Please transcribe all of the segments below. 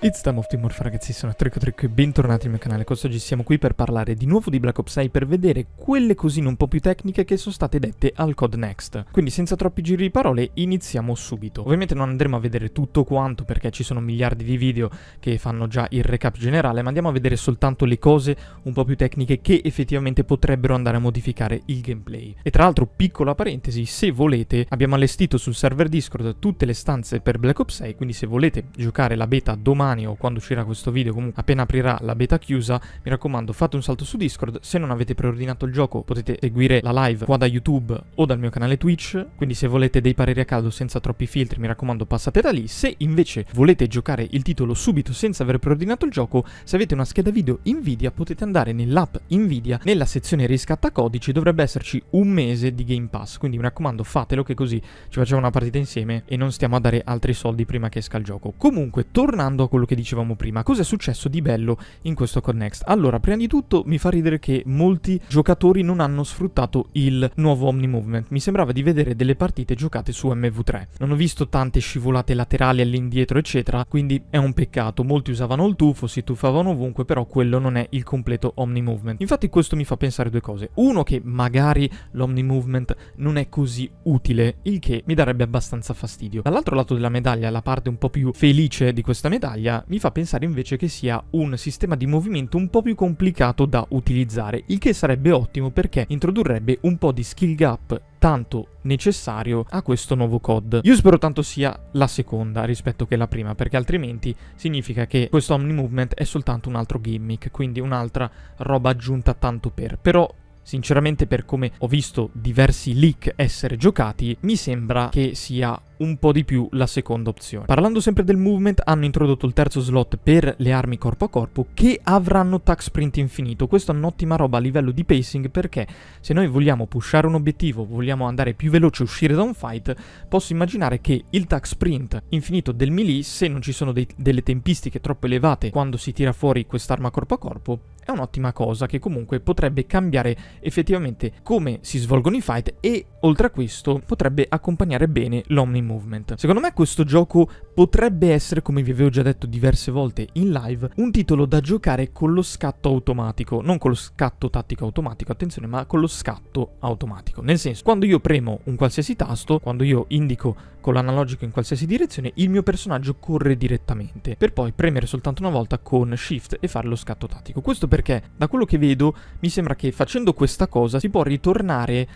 It's time of the morph ragazzi, sono Trico Trico e bentornati al mio canale, quest'oggi siamo qui per parlare di nuovo di Black Ops 6 per vedere quelle cosine un po' più tecniche che sono state dette al Code Next. Quindi senza troppi giri di parole iniziamo subito. Ovviamente non andremo a vedere tutto quanto perché ci sono miliardi di video che fanno già il recap generale, ma andiamo a vedere soltanto le cose un po' più tecniche che effettivamente potrebbero andare a modificare il gameplay. E tra l'altro, piccola parentesi, se volete abbiamo allestito sul server Discord tutte le stanze per Black Ops 6, quindi se volete giocare la beta domani domani o quando uscirà questo video, comunque appena aprirà la beta chiusa, mi raccomando fate un salto su Discord, se non avete preordinato il gioco potete seguire la live qua da YouTube o dal mio canale Twitch, quindi se volete dei pareri a caldo senza troppi filtri mi raccomando passate da lì, se invece volete giocare il titolo subito senza aver preordinato il gioco, se avete una scheda video Nvidia potete andare nell'app Nvidia, nella sezione riscatta codici dovrebbe esserci un mese di Game Pass, quindi mi raccomando fatelo che così ci facciamo una partita insieme e non stiamo a dare altri soldi prima che esca il gioco. Comunque tornando a quello quello che dicevamo prima. Cos'è successo di bello in questo Connect? Allora, prima di tutto mi fa ridere che molti giocatori non hanno sfruttato il nuovo Omni Movement. Mi sembrava di vedere delle partite giocate su MV3. Non ho visto tante scivolate laterali all'indietro, eccetera, quindi è un peccato. Molti usavano il tuffo, si tuffavano ovunque, però quello non è il completo Omni Movement. Infatti questo mi fa pensare due cose. Uno che magari l'Omni Movement non è così utile, il che mi darebbe abbastanza fastidio. Dall'altro lato della medaglia, la parte un po' più felice di questa medaglia, Italia mi fa pensare invece che sia un sistema di movimento un po' più complicato da utilizzare, il che sarebbe ottimo perché introdurrebbe un po' di skill gap tanto necessario a questo nuovo COD. Io spero tanto sia la seconda rispetto che la prima, perché altrimenti significa che questo Omni Movement è soltanto un altro gimmick, quindi un'altra roba aggiunta tanto per. Però Sinceramente per come ho visto diversi leak essere giocati, mi sembra che sia un po' di più la seconda opzione. Parlando sempre del movement, hanno introdotto il terzo slot per le armi corpo a corpo che avranno tax sprint infinito. Questa è un'ottima roba a livello di pacing perché se noi vogliamo pushare un obiettivo, vogliamo andare più veloce, e uscire da un fight, posso immaginare che il tax sprint infinito del melee, se non ci sono dei, delle tempistiche troppo elevate quando si tira fuori quest'arma corpo a corpo, è un'ottima cosa che comunque potrebbe cambiare effettivamente come si svolgono i fight e Oltre a questo, potrebbe accompagnare bene l'Omni Movement. Secondo me questo gioco potrebbe essere, come vi avevo già detto diverse volte in live, un titolo da giocare con lo scatto automatico, non con lo scatto tattico automatico, attenzione, ma con lo scatto automatico. Nel senso, quando io premo un qualsiasi tasto, quando io indico con l'analogico in qualsiasi direzione, il mio personaggio corre direttamente, per poi premere soltanto una volta con Shift e fare lo scatto tattico. Questo perché, da quello che vedo, mi sembra che facendo questa cosa si può ritornare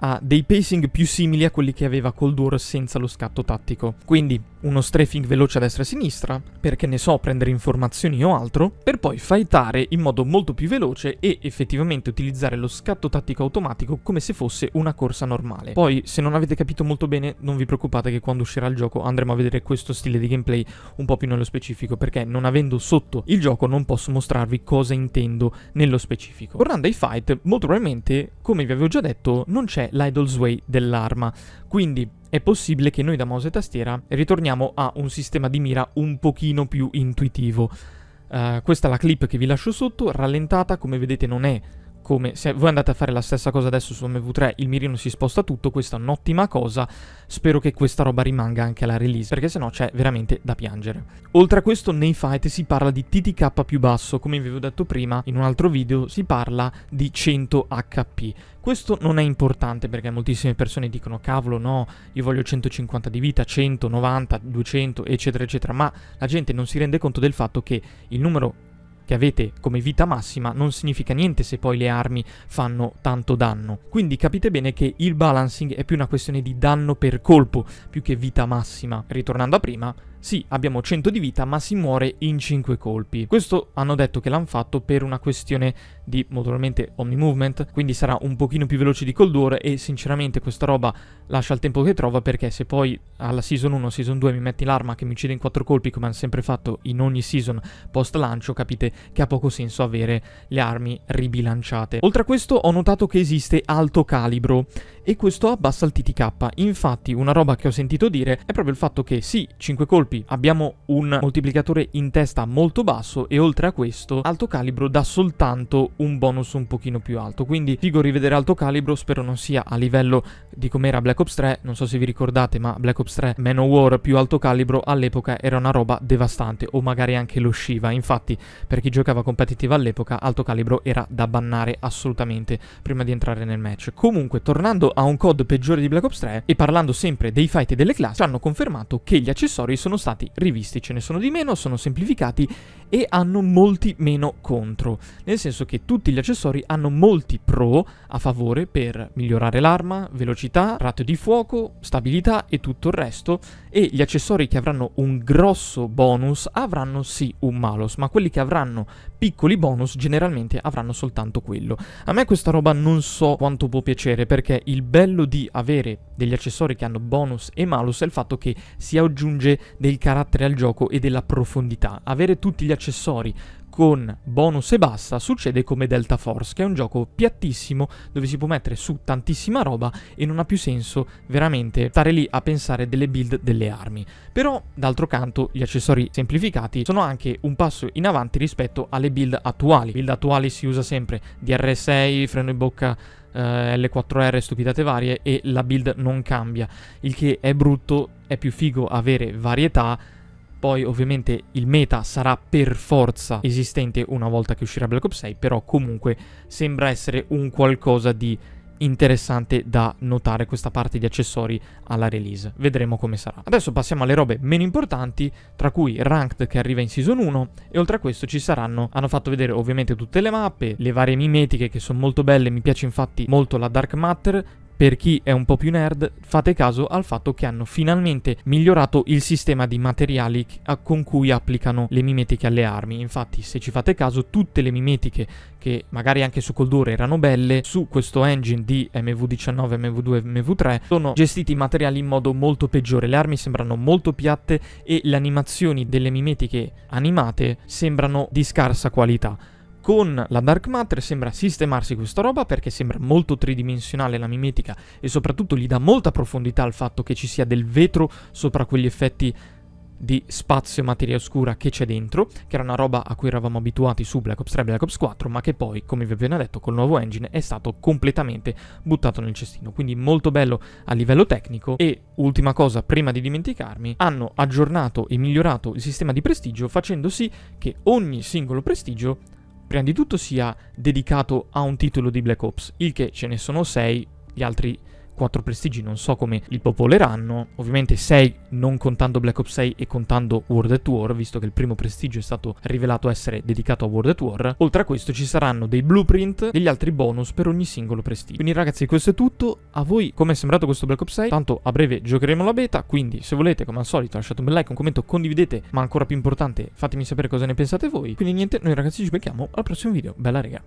ha dei pacing più simili a quelli che aveva Cold War senza lo scatto tattico. Quindi uno strafing veloce a destra e a sinistra, perché ne so prendere informazioni o altro, per poi fightare in modo molto più veloce e effettivamente utilizzare lo scatto tattico automatico come se fosse una corsa normale. Poi se non avete capito molto bene non vi preoccupate che quando uscirà il gioco andremo a vedere questo stile di gameplay un po' più nello specifico, perché non avendo sotto il gioco non posso mostrarvi cosa intendo nello specifico. Tornando ai fight, molto probabilmente, come vi avevo già detto, non c'è cioè l'Idol's Way dell'arma. Quindi è possibile che noi da mouse e tastiera ritorniamo a un sistema di mira un pochino più intuitivo. Uh, questa è la clip che vi lascio sotto, rallentata come vedete non è come se voi andate a fare la stessa cosa adesso su MV3, il mirino si sposta tutto, questa è un'ottima cosa, spero che questa roba rimanga anche alla release, perché sennò c'è veramente da piangere. Oltre a questo nei fight si parla di TTK più basso, come vi avevo detto prima in un altro video si parla di 100 HP. Questo non è importante perché moltissime persone dicono cavolo no, io voglio 150 di vita, 100, 90, 200 eccetera eccetera, ma la gente non si rende conto del fatto che il numero che avete come vita massima non significa niente se poi le armi fanno tanto danno. Quindi capite bene che il balancing è più una questione di danno per colpo più che vita massima. Ritornando a prima, sì, abbiamo 100 di vita, ma si muore in 5 colpi. Questo hanno detto che l'hanno fatto per una questione di, naturalmente, omni-movement, quindi sarà un pochino più veloce di Cold War e sinceramente questa roba lascia il tempo che trova perché se poi alla Season 1 Season 2 mi metti l'arma che mi uccide in 4 colpi, come hanno sempre fatto in ogni season post lancio, capite che ha poco senso avere le armi ribilanciate. Oltre a questo ho notato che esiste alto calibro e questo abbassa il TTK. Infatti una roba che ho sentito dire è proprio il fatto che sì, 5 colpi, abbiamo un moltiplicatore in testa molto basso e oltre a questo alto calibro dà soltanto un bonus un pochino più alto. Quindi figo rivedere alto calibro, spero non sia a livello di com'era Black Ops 3, non so se vi ricordate ma Black Ops 3 War più alto calibro all'epoca era una roba devastante o magari anche lo Shiva. Infatti per chi giocava competitiva all'epoca alto calibro era da bannare assolutamente prima di entrare nel match. Comunque tornando a un COD peggiore di Black Ops 3 e parlando sempre dei fight e delle classi, hanno confermato che gli accessori sono stati rivisti, ce ne sono di meno, sono semplificati e hanno molti meno contro, nel senso che tutti gli accessori hanno molti pro a favore per migliorare l'arma, velocità, ratio di fuoco, stabilità e tutto il resto e gli accessori che avranno un grosso bonus avranno sì un malus, ma quelli che avranno piccoli bonus generalmente avranno soltanto quello. A me questa roba non so quanto può piacere perché il bello di avere degli accessori che hanno bonus e malus è il fatto che si aggiunge del carattere al gioco e della profondità. Avere tutti gli accessori con bonus e basta succede come Delta Force, che è un gioco piattissimo dove si può mettere su tantissima roba e non ha più senso veramente stare lì a pensare delle build delle armi. Però, d'altro canto, gli accessori semplificati sono anche un passo in avanti rispetto alle build attuali. Build attuali si usa sempre DR6, freno in bocca eh, L4R, stupidate varie e la build non cambia, il che è brutto, è più figo avere varietà poi ovviamente il meta sarà per forza esistente una volta che uscirà Black Ops 6, però comunque sembra essere un qualcosa di interessante da notare questa parte di accessori alla release. Vedremo come sarà. Adesso passiamo alle robe meno importanti, tra cui Ranked che arriva in Season 1 e oltre a questo ci saranno, hanno fatto vedere ovviamente tutte le mappe, le varie mimetiche che sono molto belle, mi piace infatti molto la Dark Matter per chi è un po' più nerd, fate caso al fatto che hanno finalmente migliorato il sistema di materiali con cui applicano le mimetiche alle armi. Infatti, se ci fate caso, tutte le mimetiche che magari anche su Coldore erano belle, su questo engine di MV19, MV2, e MV3 sono gestiti i materiali in modo molto peggiore. Le armi sembrano molto piatte e le animazioni delle mimetiche animate sembrano di scarsa qualità con la Dark Matter sembra sistemarsi questa roba perché sembra molto tridimensionale la mimetica e soprattutto gli dà molta profondità al fatto che ci sia del vetro sopra quegli effetti di spazio e materia oscura che c'è dentro, che era una roba a cui eravamo abituati su Black Ops 3 e Black Ops 4, ma che poi, come vi ho appena detto, col nuovo engine è stato completamente buttato nel cestino. Quindi molto bello a livello tecnico e, ultima cosa, prima di dimenticarmi, hanno aggiornato e migliorato il sistema di prestigio facendo sì che ogni singolo prestigio prima di tutto sia dedicato a un titolo di Black Ops, il che ce ne sono 6, gli altri 4 prestigi non so come li popoleranno, ovviamente 6 non contando Black Ops 6 e contando World at War, visto che il primo prestigio è stato rivelato essere dedicato a World at War. Oltre a questo ci saranno dei blueprint e gli altri bonus per ogni singolo prestigio. Quindi ragazzi questo è tutto, a voi come è sembrato questo Black Ops 6? Tanto a breve giocheremo la beta, quindi se volete come al solito lasciate un bel like, un commento, condividete, ma ancora più importante fatemi sapere cosa ne pensate voi. Quindi niente, noi ragazzi ci becchiamo al prossimo video, bella rega.